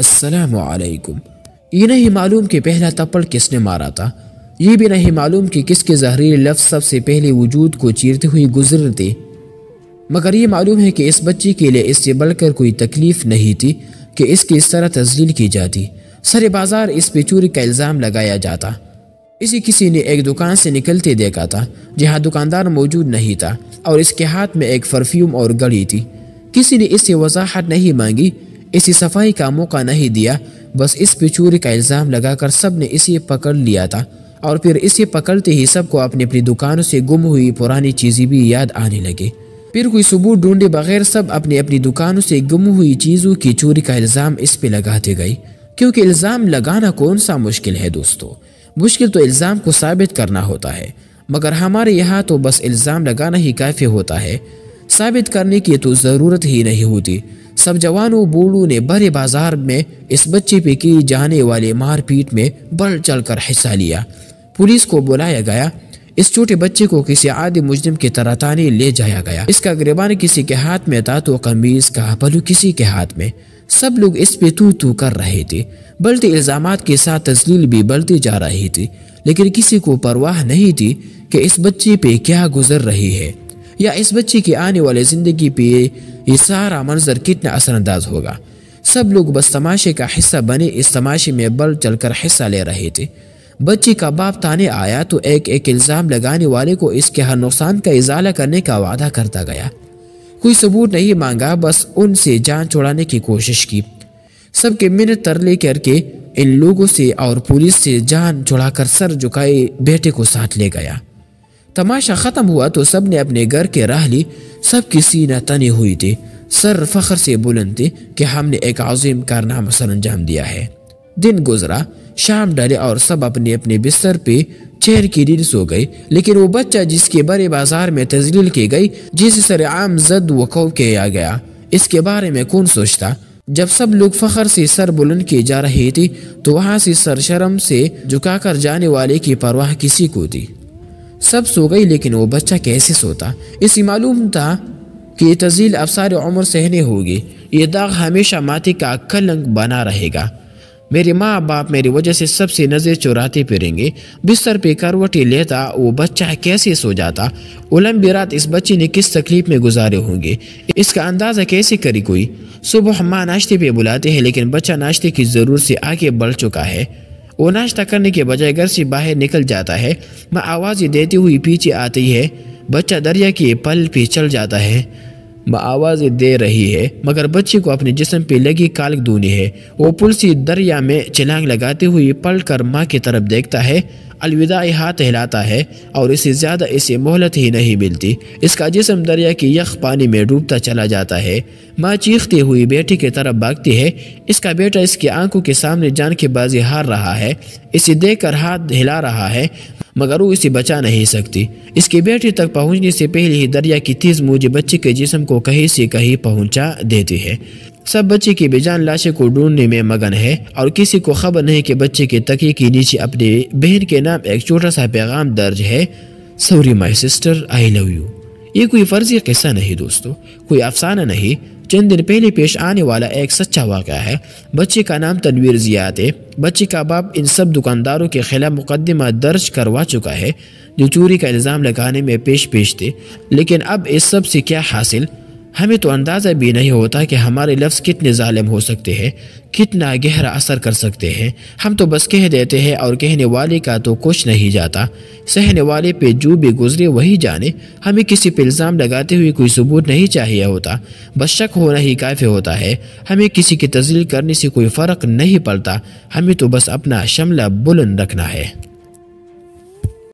असलकुम ये नहीं मालूम कि पहला तप्पड़ किसने मारा था ये भी नहीं मालूम कि किसके जहरीले लफ्ज़ सबसे पहले वजूद को चीरते हुए गुजरते मगर ये मालूम है कि इस बच्ची के लिए इससे बढ़कर कोई तकलीफ़ नहीं थी कि इसकी इस तरह तजलील की जाती सरे बाज़ार इस पे चोरी का इल्ज़ाम लगाया जाता इसी किसी ने एक दुकान से निकलते देखा था जहाँ दुकानदार मौजूद नहीं था और इसके हाथ में एक परफ्यूम और गड़ी थी किसी ने इससे वजाहत नहीं मांगी इसी सफाई का मौका नहीं दिया बस इस पिचूरी का इल्ज़ाम लगाकर सब ने इसे पकड़ लिया था और फिर इसे पकड़ते ही सबको अपनी अपनी दुकानों से गुम हुई पुरानी चीज़ें भी याद आने लगी फिर कोई सबूत ढूंढे बगैर सब अपनी अपनी दुकानों से गुम हुई चीज़ों की चोरी का इल्ज़ाम इस पे लगाते गए क्योंकि इल्ज़ाम लगाना कौन सा मुश्किल है दोस्तों मुश्किल तो इल्ज़ाम को साबित करना होता है मगर हमारे यहाँ तो बस इल्ज़ाम लगाना ही काफ़ी होता है साबित करने की तो ज़रूरत ही नहीं होती सब जवानों बोलू ने बड़े बाजार में इस बच्चे पे की जाने वाले मारपीट में बढ़ चढ़ कर हिस्सा लिया पुलिस को बुलाया गया इस छोटे बच्चे को किसी आदि मुजरिम की तरह ताने ले जाया गया इसका गिरबान किसी के हाथ में था तो कमीज का पलू किसी के हाथ में सब लोग इस पे तू तू कर रहे थे बल्कि इल्ज़ाम के साथ तस्लील भी बढ़ती जा रही थी लेकिन किसी को परवाह नहीं थी कि इस बच्चे पे क्या गुजर रही है या इस बच्चे की आने वाली ज़िंदगी पे ये सारा मंजर सर्किट ने असरअंदाज होगा सब लोग बस तमाशे का हिस्सा बने इस तमाशे में बढ़ चलकर हिस्सा ले रहे थे बच्चे का बाप ताने आया तो एक एक इल्ज़ाम लगाने वाले को इसके हर नुकसान का इजाला करने का वादा करता गया कोई सबूत नहीं मांगा बस उनसे जान छुड़ाने की कोशिश की सबके मिन्नत तरले करके इन लोगों से और पुलिस से जान छुड़ाकर सर झुकाए बेटे को साथ ले गया तमाशा ख़त्म हुआ तो सब ने अपने घर के राह ली सब की सीना तनी हुई थी सर फखर से बुलंद थे कि हमने एक अजीम कारनामा सर अंजाम दिया है दिन गुजरा शाम डाले और सब अपने अपने बिस्तर पे चेहर की रील सो गई लेकिन वो बच्चा जिसके बड़े बाजार में तजलील की गई जिसे आम जद वकूफ किया गया इसके बारे में कौन सोचता जब सब लोग फखर से सर बुलंद किए जा रहे थे तो वहाँ से सर शर्म से झुकाकर जाने वाले की परवाह किसी को थी सब सो गई लेकिन वो बच्चा कैसे सोता इसी मालूम था कि ये तजील अब सारे उम्र सहने होगी ये दाग हमेशा माथे का कलंक बना रहेगा मेरे माँ बाप मेरी वजह से सबसे नज़र चुराते फिरेंगे बिस्तर पे करवटी लेता वो बच्चा कैसे सो जाता उलम्बी रात इस बच्चे ने किस तकलीफ में गुजारे होंगे इसका अंदाज़ा कैसे करी कोई सुबह माँ नाश्ते पे बुलाते हैं लेकिन बच्चा नाश्ते की जरूरत से आगे बढ़ चुका है वो नाश्ता करने के बजाय घर से बाहर निकल जाता है मैं आवाज़ देती हुई पीछे आती है बच्चा दरिया के पल पे चल जाता है आवाज़ दे रही है मगर बच्ची को अपने जिसम पे लगी कालक दूनी है वो पुलसी दरिया में चिलांग लगाते हुए पल कर माँ की तरफ देखता है अलविदा हाथ हिलाता है और इसे ज़्यादा इसे मोहलत ही नहीं मिलती इसका जिसम दरिया की यख पानी में डूबता चला जाता है माँ चीखती हुई बेटी की तरफ भागती है इसका बेटा इसकी आंखों के सामने जान के बाजी हार रहा है इसे देख कर हाथ हिला रहा है मगर वो इसे बचा नहीं सकती इसके बेटे तक पहुंचने से पहले ही दरिया की तेज मुझे बच्चे के जिसम को कहीं से कहीं पहुंचा देती है सब बच्चे की बेजान लाशें को ढूंढने में मगन है और किसी को खबर नहीं कि बच्चे के तकिए के नीचे अपने बहन के नाम एक छोटा सा पैगाम दर्ज है sorry my sister I love you ये कोई फर्जी किस्सा नहीं दोस्तों कोई अफसाना नहीं चंद दिन पहले पेश आने वाला एक सच्चा वाक़ा है बच्चे का नाम तनवीर ज़ियात है बच्चे का बाप इन सब दुकानदारों के खिलाफ मुकदमा दर्ज करवा चुका है जो चोरी का इल्ज़ाम लगाने में पेश पेश थे लेकिन अब इस सब से क्या हासिल हमें तो अंदाज़ा भी नहीं होता कि हमारे लफ्ज़ कितने ालम हो सकते हैं कितना गहरा असर कर सकते हैं हम तो बस कह देते हैं और कहने वाले का तो कुछ नहीं जाता सहने वाले पे जो भी गुजरे वही जाने हमें किसी पे इल्ज़ाम लगाते हुए कोई सबूत नहीं चाहिए होता बस शक होना ही काफ़ी होता है हमें किसी की तजील करने से कोई फ़र्क नहीं पड़ता हमें तो बस अपना शमला बुलंद रखना है